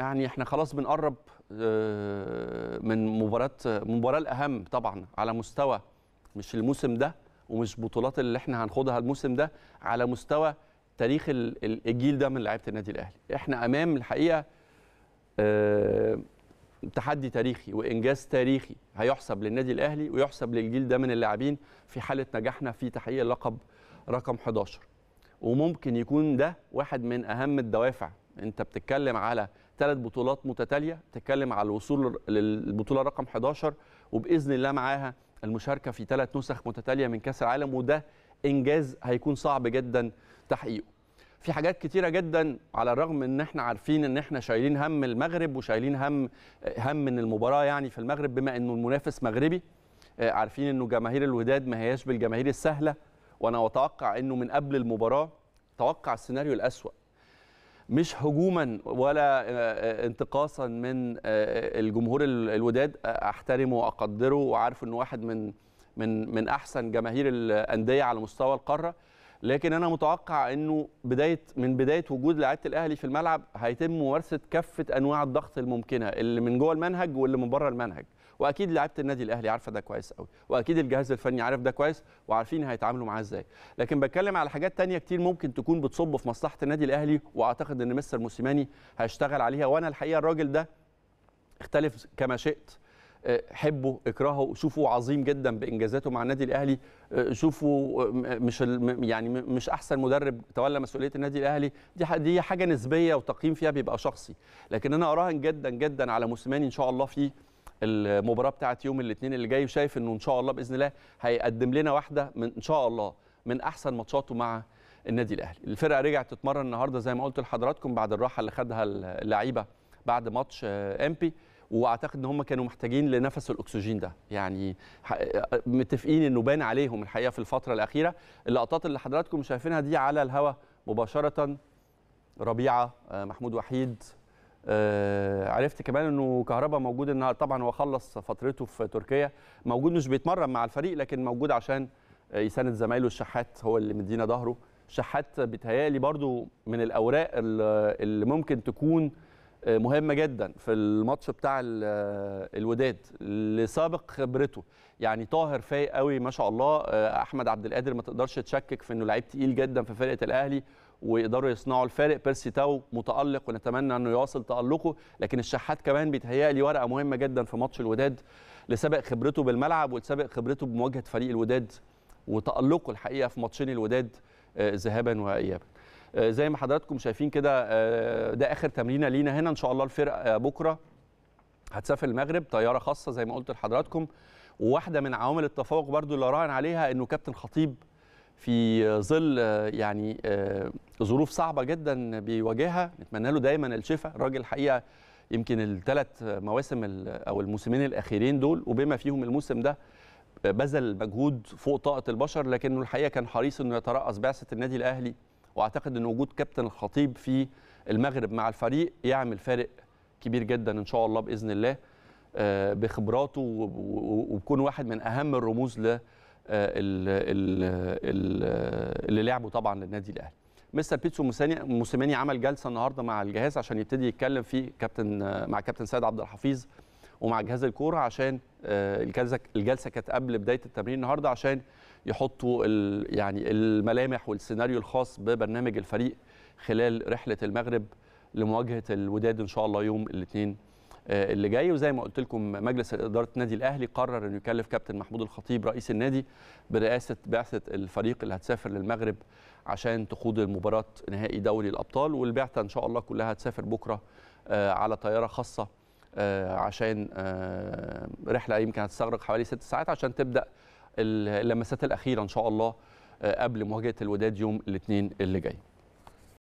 يعني احنا خلاص بنقرب آه، من مباراه المباراه الاهم طبعا على مستوى مش الموسم ده ومش بطولات اللي احنا هنخوضها الموسم ده على مستوى تاريخ الجيل ده من لعيبه النادي الاهلي احنا امام الحقيقه آه، تحدي تاريخي وانجاز تاريخي هيحسب للنادي الاهلي ويحسب للجيل ده من اللاعبين في حاله نجاحنا في تحقيق اللقب رقم 11 وممكن يكون ده واحد من اهم الدوافع انت بتتكلم على ثلاث بطولات متتاليه بتتكلم على الوصول للبطوله رقم 11 وباذن الله معاها المشاركه في ثلاث نسخ متتاليه من كاس العالم وده انجاز هيكون صعب جدا تحقيقه في حاجات كتيره جدا على الرغم ان احنا عارفين ان احنا شايلين هم المغرب وشايلين هم هم من المباراه يعني في المغرب بما انه المنافس مغربي آه، عارفين انه جماهير الوداد ما هياش بالجماهير السهله وانا اتوقع انه من قبل المباراه توقع السيناريو الاسوأ مش هجوما ولا آه، آه، انتقاصا من آه، الجمهور الوداد احترمه واقدره وعارف انه واحد من من من احسن جماهير الانديه على مستوى القاره لكن انا متوقع انه بدايه من بدايه وجود لعيبه الاهلي في الملعب هيتم ممارسه كافه انواع الضغط الممكنه اللي من جوه المنهج واللي من بره المنهج واكيد لعيبه النادي الاهلي عارفه ده كويس قوي واكيد الجهاز الفني عارف ده كويس وعارفين هيتعاملوا معاه ازاي لكن بتكلم على حاجات تانية كتير ممكن تكون بتصب في مصلحه النادي الاهلي واعتقد ان مستر موسيماني هيشتغل عليها وانا الحقيقه الراجل ده اختلف كما شئت آه، حبه اكرهه شوفه عظيم جدا بانجازاته مع النادي الاهلي آه، شوفه آه، مش يعني مش احسن مدرب تولى مسؤوليه النادي الاهلي دي دي حاجه نسبيه وتقييم فيها بيبقى شخصي لكن انا اراهن جدا جدا على موسيماني ان شاء الله في المباراه بتاعه يوم الاثنين اللي جاي وشايف انه ان شاء الله باذن الله هيقدم لنا واحده من ان شاء الله من احسن ماتشاته مع النادي الاهلي الفرقه رجعت تتمرن النهارده زي ما قلت لحضراتكم بعد الراحه اللي خدها اللعيبه بعد ماتش آه، امبي واعتقد ان هم كانوا محتاجين لنفس الاكسجين ده يعني آه، متفقين انه بان عليهم الحقيقه في الفتره الاخيره اللقطات اللي حضراتكم شايفينها دي على الهواء مباشره ربيعه آه، محمود وحيد آه، عرفت كمان انه كهربا موجود النهارده طبعا هو خلص فترته في تركيا موجود مش بيتمرن مع الفريق لكن موجود عشان آه، يساند زمايله الشحات هو اللي مدينا ظهره شحات بيتهيالي برضو من الاوراق اللي ممكن تكون آه، مهمه جدا في الماتش بتاع آه، الوداد لسابق خبرته يعني طاهر فايق قوي ما شاء الله آه، احمد عبد القادر ما تقدرش تشكك في انه لعيب تقيل جدا في فرقه الاهلي ويقدروا يصنعوا الفارق بيرسي تاو متالق ونتمنى انه يواصل تالقه لكن الشحات كمان بيتهيأ لي ورقه مهمه جدا في ماتش الوداد لسابق خبرته بالملعب ولسابق خبرته بمواجهه فريق الوداد وتالقه الحقيقه في ماتشين الوداد ذهابا وايابا آه، زي ما حضراتكم شايفين كده آه، ده اخر تمرينه لينا هنا ان شاء الله الفرق آه، بكره هتسافر المغرب طياره خاصه زي ما قلت لحضراتكم وواحده من عوامل التفوق برضو اللي راهن عليها انه كابتن خطيب في ظل يعني ظروف صعبه جدا بيواجهها نتمنى له دايما الشفاء الراجل حقيقه يمكن الثلاث مواسم او الموسمين الاخيرين دول وبما فيهم الموسم ده بذل مجهود فوق طاقه البشر لكنه الحقيقه كان حريص انه يترأس بعثه النادي الاهلي واعتقد ان وجود كابتن الخطيب في المغرب مع الفريق يعمل فارق كبير جدا ان شاء الله باذن الله آه، بخبراته وبكون واحد من اهم الرموز ل آه، اللي لعبه طبعا للنادي الاهلي مستر بيتسو موسيماني عمل جلسه النهارده مع الجهاز عشان يبتدي يتكلم في كابتن مع كابتن سيد عبد الحفيظ ومع جهاز الكوره عشان آه، الجلسه الجلسه كانت قبل بدايه التمرين النهارده عشان يحطوا يعني الملامح والسيناريو الخاص ببرنامج الفريق خلال رحله المغرب لمواجهه الوداد ان شاء الله يوم الاثنين آه، اللي جاي وزي ما قلت لكم مجلس اداره النادي الاهلي قرر انه يكلف كابتن محمود الخطيب رئيس النادي برئاسه بعثه الفريق اللي هتسافر للمغرب عشان تخوض المباراه نهائي دوري الابطال والبعثه ان شاء الله كلها هتسافر بكره آه، على طياره خاصه آه، عشان رحله يمكن هتستغرق حوالي ست ساعات عشان تبدا اللمسات الاخيره ان شاء الله آه، قبل مواجهه الوداد يوم الاثنين اللي جاي